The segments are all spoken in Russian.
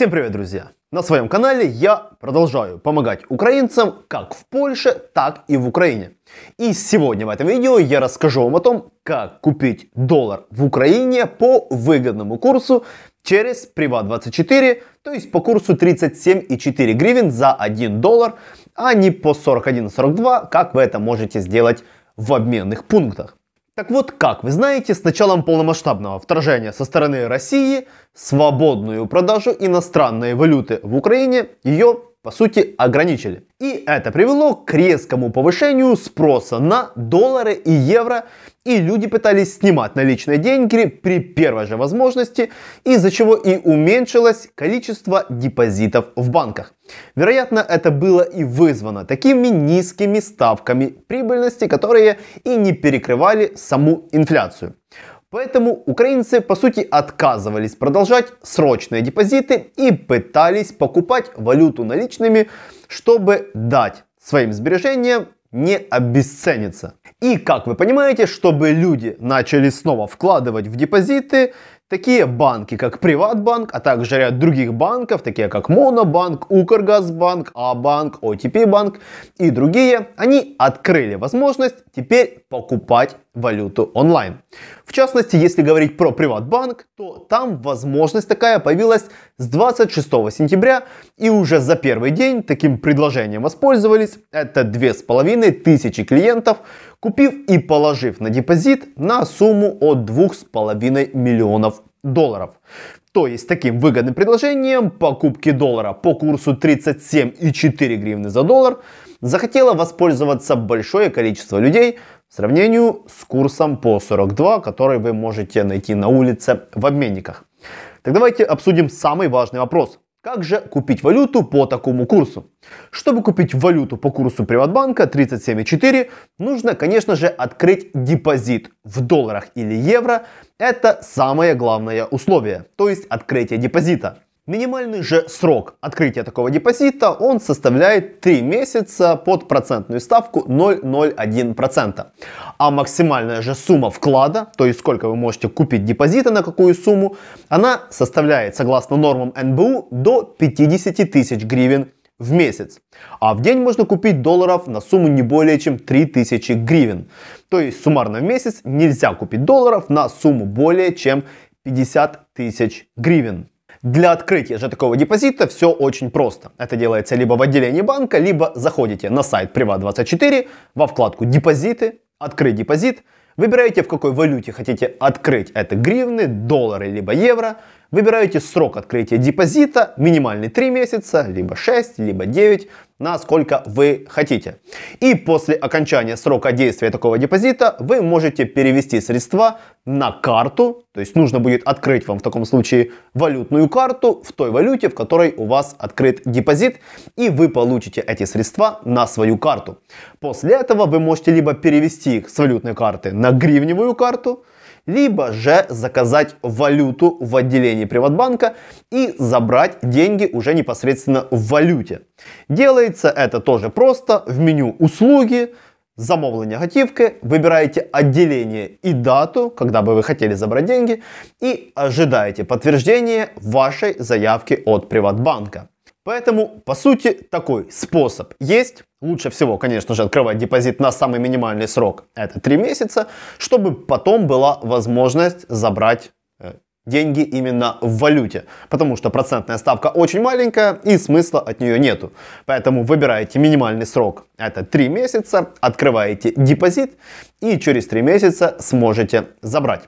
Всем привет, друзья! На своем канале я продолжаю помогать украинцам как в Польше, так и в Украине. И сегодня в этом видео я расскажу вам о том, как купить доллар в Украине по выгодному курсу через Privat24, то есть по курсу 37,4 гривен за 1 доллар, а не по 41,42, как вы это можете сделать в обменных пунктах. Так вот, как вы знаете, с началом полномасштабного вторжения со стороны России свободную продажу иностранной валюты в Украине ее по сути, ограничили. И это привело к резкому повышению спроса на доллары и евро, и люди пытались снимать наличные деньги при первой же возможности, из-за чего и уменьшилось количество депозитов в банках. Вероятно, это было и вызвано такими низкими ставками прибыльности, которые и не перекрывали саму инфляцию. Поэтому украинцы по сути отказывались продолжать срочные депозиты и пытались покупать валюту наличными, чтобы дать своим сбережениям не обесцениться. И как вы понимаете, чтобы люди начали снова вкладывать в депозиты, такие банки, как Приватбанк, а также ряд других банков, такие как Монобанк, Укргазбанк, АБанк, ОТП-банк и другие, они открыли возможность теперь покупать валюту онлайн. В частности, если говорить про PrivatBank, то там возможность такая появилась с 26 сентября и уже за первый день таким предложением воспользовались. Это половиной тысячи клиентов, купив и положив на депозит на сумму от 2,5 миллионов долларов. То есть таким выгодным предложением покупки доллара по курсу 37,4 гривны за доллар захотело воспользоваться большое количество людей, сравнению с курсом по 42, который вы можете найти на улице в обменниках. Так давайте обсудим самый важный вопрос. Как же купить валюту по такому курсу? Чтобы купить валюту по курсу Приватбанка 37,4, нужно, конечно же, открыть депозит в долларах или евро. Это самое главное условие, то есть открытие депозита. Минимальный же срок открытия такого депозита, он составляет 3 месяца под процентную ставку 0,01%. А максимальная же сумма вклада, то есть сколько вы можете купить депозита на какую сумму, она составляет, согласно нормам НБУ, до 50 тысяч гривен в месяц. А в день можно купить долларов на сумму не более чем 3000 гривен. То есть суммарно в месяц нельзя купить долларов на сумму более чем 50 тысяч гривен. Для открытия же такого депозита все очень просто. Это делается либо в отделении банка, либо заходите на сайт Privat24 во вкладку «Депозиты», «Открыть депозит», выбираете в какой валюте хотите открыть это гривны, доллары либо евро, Выбираете срок открытия депозита, минимальный 3 месяца, либо 6, либо 9, насколько вы хотите. И после окончания срока действия такого депозита вы можете перевести средства на карту, то есть нужно будет открыть вам в таком случае валютную карту в той валюте, в которой у вас открыт депозит, и вы получите эти средства на свою карту. После этого вы можете либо перевести их с валютной карты на гривневую карту, либо же заказать валюту в отделении Приватбанка и забрать деньги уже непосредственно в валюте. Делается это тоже просто в меню «Услуги», замовлення готівки, выбираете отделение и дату, когда бы вы хотели забрать деньги, и ожидаете подтверждения вашей заявки от Приватбанка. Поэтому, по сути, такой способ есть. Лучше всего, конечно же, открывать депозит на самый минимальный срок, это 3 месяца, чтобы потом была возможность забрать деньги именно в валюте, потому что процентная ставка очень маленькая и смысла от нее нету. Поэтому выбираете минимальный срок, это 3 месяца, открываете депозит и через 3 месяца сможете забрать.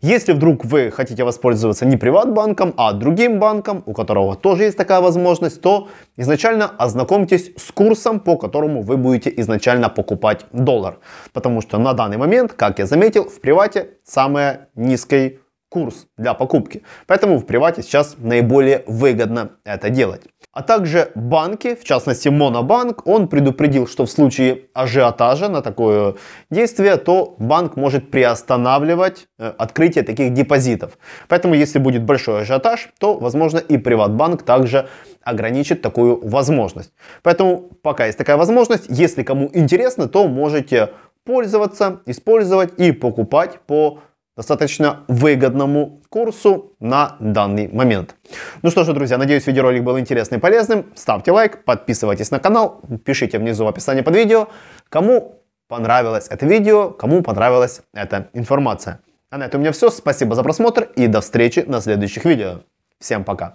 Если вдруг вы хотите воспользоваться не приватбанком, а другим банком, у которого тоже есть такая возможность, то изначально ознакомьтесь с курсом, по которому вы будете изначально покупать доллар. Потому что на данный момент, как я заметил, в привате самая низкая курс для покупки. Поэтому в привате сейчас наиболее выгодно это делать. А также банки, в частности Монобанк, он предупредил, что в случае ажиотажа на такое действие, то банк может приостанавливать э, открытие таких депозитов. Поэтому если будет большой ажиотаж, то возможно и Приватбанк также ограничит такую возможность. Поэтому пока есть такая возможность, если кому интересно, то можете пользоваться, использовать и покупать по достаточно выгодному курсу на данный момент. Ну что ж, друзья, надеюсь, видеоролик был интересным и полезным. Ставьте лайк, подписывайтесь на канал, пишите внизу в описании под видео, кому понравилось это видео, кому понравилась эта информация. А на этом у меня все. Спасибо за просмотр и до встречи на следующих видео. Всем пока!